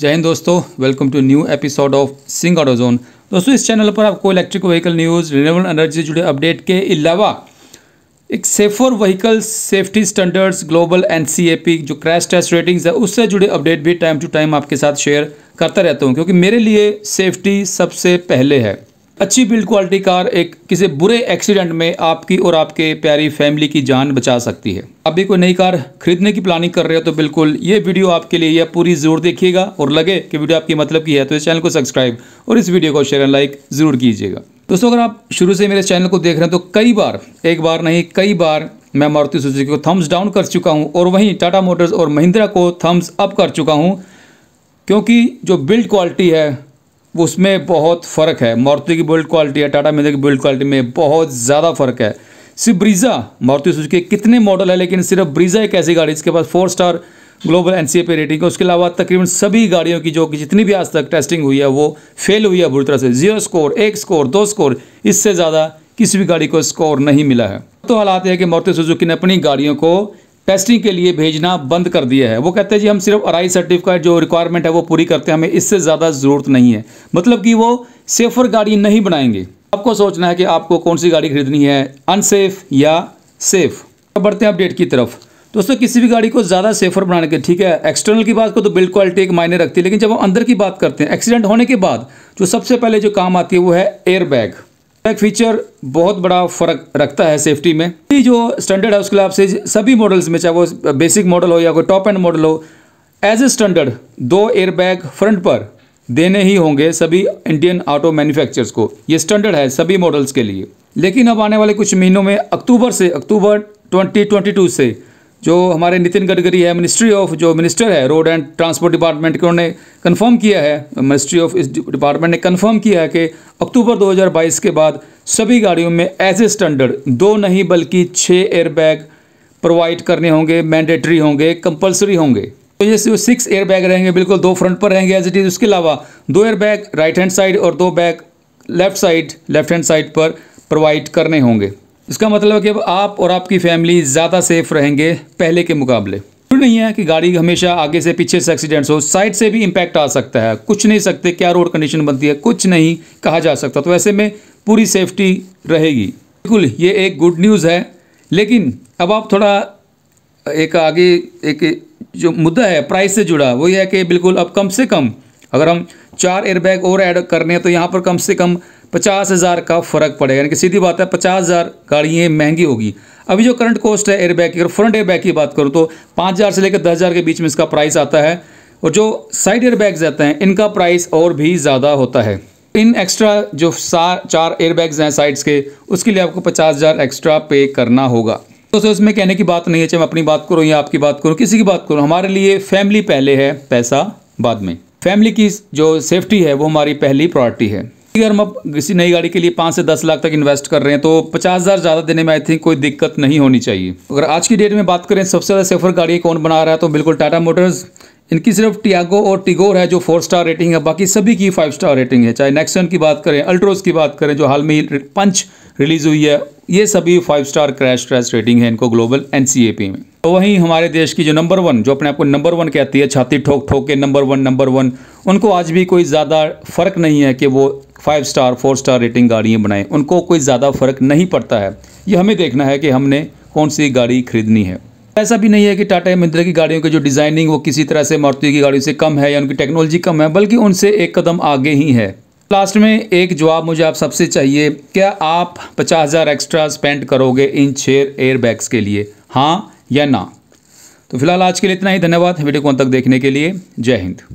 जय हिंद दोस्तों welcome to new episode of Singh auto zone दोस्तों इस चैनल पर आपको electric vehicle news renewable energy से जुड़े अपडेट के अलावा एक safer vehicle safety standards global N जो क्रैश टेस्ट रेटिंग्स है उससे जुड़े अपडेट भी टाइम टू टाइम आपके साथ शेयर करता रहता हूँ क्योंकि मेरे लिए सेफ्टी सबसे पहले है अच्छी बिल्ड क्वालिटी कार एक किसी बुरे एक्सीडेंट में आपकी और आपके प्यारी फैमिली की जान बचा सकती है अभी कोई नई कार खरीदने की प्लानिंग कर रहे हो तो बिल्कुल ये वीडियो आपके लिए यह पूरी ज़रूर देखिएगा और लगे कि वीडियो आपकी मतलब की है तो इस चैनल को सब्सक्राइब और इस वीडियो को शेयर एंड लाइक ज़रूर कीजिएगा दोस्तों अगर आप शुरू से मेरे चैनल को देख रहे हैं तो कई बार एक बार नहीं कई बार मैं मारुति सुजुकी को थम्स डाउन कर चुका हूँ और वहीं टाटा मोटर्स और महिंद्रा को थम्स अप कर चुका हूँ क्योंकि जो बिल्ड क्वालिटी है उसमें बहुत फ़र्क है मारुति की बिल्ड क्वालिटी है टाटा महिंद्रा की बिल्ड क्वालिटी में बहुत ज़्यादा फ़र्क है सिर्फ ब्रीज़ा मारुति सुजुकी के कितने मॉडल है लेकिन सिर्फ ब्रीज़ा एक ऐसी गाड़ी जिसके पास four star global N C rating है उसके अलावा तकरीबन सभी गाड़ियों की जो कि जितनी भी आज तक टेस्टिंग हुई है वो फेल हुई है बुरी तरह से जीरो स्कोर एक स्कोर दो स्कोर इससे ज़्यादा किसी भी गाड़ी को स्कोर नहीं मिला है तो हालात है कि मारुति सुजुकी ने अपनी गाड़ियों को टेस्टिंग के लिए भेजना बंद कर दिया है वो कहते हैं जी हम सिर्फ अराइज सर्टिफिकेट जो रिक्वायरमेंट है वो पूरी करते हैं हमें इससे ज़्यादा ज़रूरत नहीं है मतलब कि वो सेफ़र गाड़ी नहीं बनाएंगे आपको सोचना है कि आपको कौन सी गाड़ी खरीदनी है अनसेफ या सेफ़ तो बढ़ते हैं अपडेट की तरफ दोस्तों किसी भी गाड़ी को ज़्यादा सेफर बनाने के ठीक है एक्सटर्नल की बात को तो बिल्ड क्वालिटी एक मायने रखती है लेकिन जब हम अंदर की बात करते हैं एक्सीडेंट होने के बाद जो सबसे पहले जो काम आती है वो है एयरबैग एक फीचर बहुत बड़ा फर्क रखता है सेफ्टी में जो स्टैंडर्ड है उसके लिए आपसे सभी मॉडल्स में चाहे वो बेसिक मॉडल हो या कोई टॉप एंड मॉडल हो एज ए स्टैंडर्ड दो एयरबैग फ्रंट पर देने ही होंगे सभी इंडियन ऑटो मैन्युफैक्चरर्स को ये स्टैंडर्ड है सभी मॉडल्स के लिए लेकिन अब आने वाले कुछ महीनों में अक्टूबर से अक्टूबर 2022 से जो हमारे नितिन गडकरी है मिनिस्ट्री ऑफ जो मिनिस्टर है रोड एंड ट्रांसपोर्ट डिपार्टमेंट के उन्होंने कन्फर्म किया है मिनिस्ट्री ऑफ इस डिपार्टमेंट ने कन्फर्म किया है कि अक्टूबर 2022 के बाद सभी गाड़ियों में एज ए स्टैंडर्ड दो नहीं बल्कि छः एयरबैग प्रोवाइड करने होंगे मैंडेटरी होंगे कंपलसरी होंगे तो ये जो सिक्स एयर बैग रहेंगे बिल्कुल दो फ्रंट पर रहेंगे एज इट इज़ उसके अलावा दो air bag right hand side और दो bag left side left hand side पर प्रोवाइड करने होंगे इसका मतलब है कि अब आप और आपकी फैमिली ज़्यादा सेफ रहेंगे पहले के मुकाबले नहीं है कि गाड़ी हमेशा आगे से पीछे से एक्सीडेंट्स हो साइड से भी इम्पैक्ट आ सकता है कुछ नहीं सकते क्या रोड कंडीशन बनती है कुछ नहीं कहा जा सकता तो ऐसे में पूरी सेफ्टी रहेगी बिल्कुल ये एक गुड न्यूज़ है लेकिन अब आप थोड़ा एक आगे एक जो मुद्दा है प्राइस से जुड़ा वो ये है कि बिल्कुल अब कम से कम अगर हम चार एयरबैग और ऐड करने हैं तो यहाँ पर कम से कम पचास हज़ार का फ़र्क पड़ेगा यानी कि सीधी बात है पचास हज़ार गाड़ियाँ महंगी होगी अभी जो करंट कॉस्ट है एयरबैग की अगर फ्रंट एयरबैग की बात करूँ तो पाँच हज़ार से लेकर दस हज़ार के बीच में इसका प्राइस आता है और जो साइड एयरबैग्स आते हैं इनका प्राइस और भी ज़्यादा होता है इन एक्स्ट्रा जो चार एयरबैग्स हैं साइड्स के उसके लिए आपको पचास हज़ार एक्स्ट्रा पे करना होगा तो दोस्तों इसमें कहने की बात नहीं है चाहे मैं अपनी बात करूँ या आपकी बात करूँ किसी की बात करूँ हमारे लिए फैमिली पहले है पैसा बाद में फैमिली की जो सेफ्टी है वो हमारी पहली प्रायोरिटी है अगर हम किसी नई गाड़ी के लिए पाँच से दस लाख तक इन्वेस्ट कर रहे हैं तो पचास हज़ार ज़्यादा देने में आई थिंक कोई दिक्कत नहीं होनी चाहिए अगर आज की डेट में बात करें सबसे ज़्यादा सेफर गाड़ी कौन बना रहा है तो बिल्कुल टाटा मोटर्स इनकी सिर्फ टियागो और टिगोर है जो फोर स्टार रेटिंग है बाकी सभी की फाइव स्टार रेटिंग है चाहे नेक्सन की बात करें अल्ट्रोस की बात करें जो हाल में पंच रिलीज़ हुई है ये सभी five star crash crash rating है इनको ग्लोबल एन में तो वहीं हमारे देश की जो नंबर वन जो अपने आपको नंबर वन कहती है छाती ठोक ठोक के नंबर वन नंबर वन उनको आज भी कोई ज़्यादा फ़र्क नहीं है कि वो five star four star rating गाड़ियाँ बनाएं उनको कोई ज़्यादा फ़र्क नहीं पड़ता है ये हमें देखना है कि हमने कौन सी गाड़ी खरीदनी है ऐसा भी नहीं है कि टाटा महिंद्र की गाड़ियों की जो डिज़ाइनिंग वो किसी तरह से मारुति की गाड़ियों से कम है या उनकी टेक्नोलॉजी कम है बल्कि उनसे एक कदम आगे ही है लास्ट में एक जवाब मुझे आप सबसे चाहिए क्या आप पचास हज़ार एक्स्ट्रा स्पेंड करोगे इन छः एयरबैग्स के लिए हाँ या ना तो फिलहाल आज के लिए इतना ही धन्यवाद वीडियो को अंत तक देखने के लिए जय हिंद